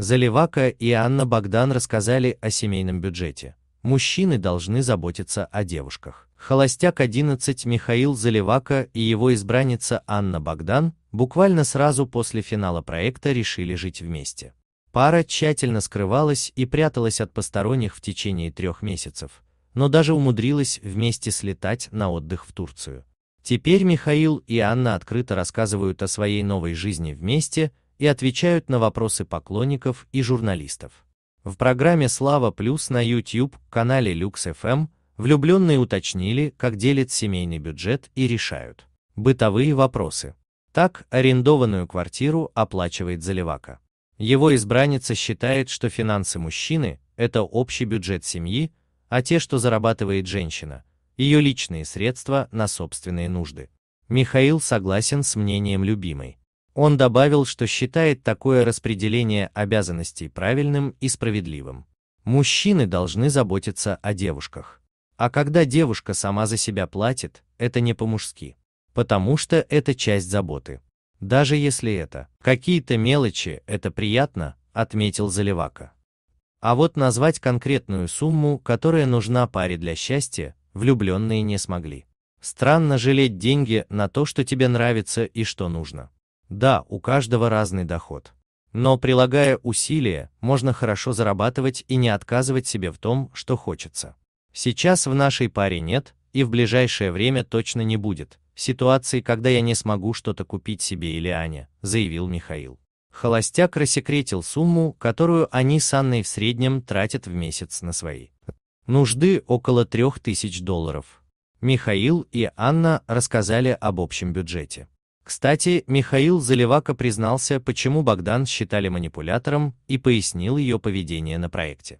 Заливака и Анна Богдан рассказали о семейном бюджете. Мужчины должны заботиться о девушках. Холостяк 11 Михаил Заливака и его избранница Анна Богдан буквально сразу после финала проекта решили жить вместе. Пара тщательно скрывалась и пряталась от посторонних в течение трех месяцев, но даже умудрилась вместе слетать на отдых в Турцию. Теперь Михаил и Анна открыто рассказывают о своей новой жизни вместе, и отвечают на вопросы поклонников и журналистов. В программе «Слава плюс» на YouTube-канале Lux.fm эм, влюбленные уточнили, как делят семейный бюджет и решают бытовые вопросы. Так, арендованную квартиру оплачивает Заливака. Его избранница считает, что финансы мужчины – это общий бюджет семьи, а те, что зарабатывает женщина – ее личные средства на собственные нужды. Михаил согласен с мнением любимой. Он добавил, что считает такое распределение обязанностей правильным и справедливым. Мужчины должны заботиться о девушках. А когда девушка сама за себя платит, это не по-мужски. Потому что это часть заботы. Даже если это какие-то мелочи, это приятно, отметил Заливака. А вот назвать конкретную сумму, которая нужна паре для счастья, влюбленные не смогли. Странно жалеть деньги на то, что тебе нравится и что нужно. Да, у каждого разный доход. Но прилагая усилия, можно хорошо зарабатывать и не отказывать себе в том, что хочется. Сейчас в нашей паре нет, и в ближайшее время точно не будет, ситуации, когда я не смогу что-то купить себе или Ане, заявил Михаил. Холостяк рассекретил сумму, которую они с Анной в среднем тратят в месяц на свои нужды около 3000 долларов. Михаил и Анна рассказали об общем бюджете. Кстати, Михаил Заливака признался, почему Богдан считали манипулятором и пояснил ее поведение на проекте.